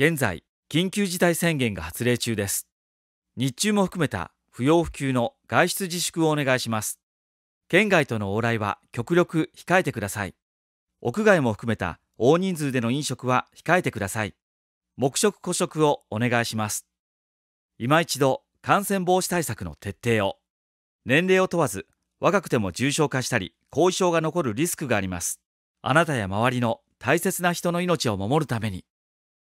現在、緊急事態宣言が発令中です。日中も含めた不要不急の外出自粛をお願いします。県外との往来は極力控えてください。屋外も含めた大人数での飲食は控えてください。黙食個食をお願いします。今一度感染防止対策の徹底を。年齢を問わず若くても重症化したり後遺症が残るリスクがあります。あなたや周りの大切な人の命を守るために。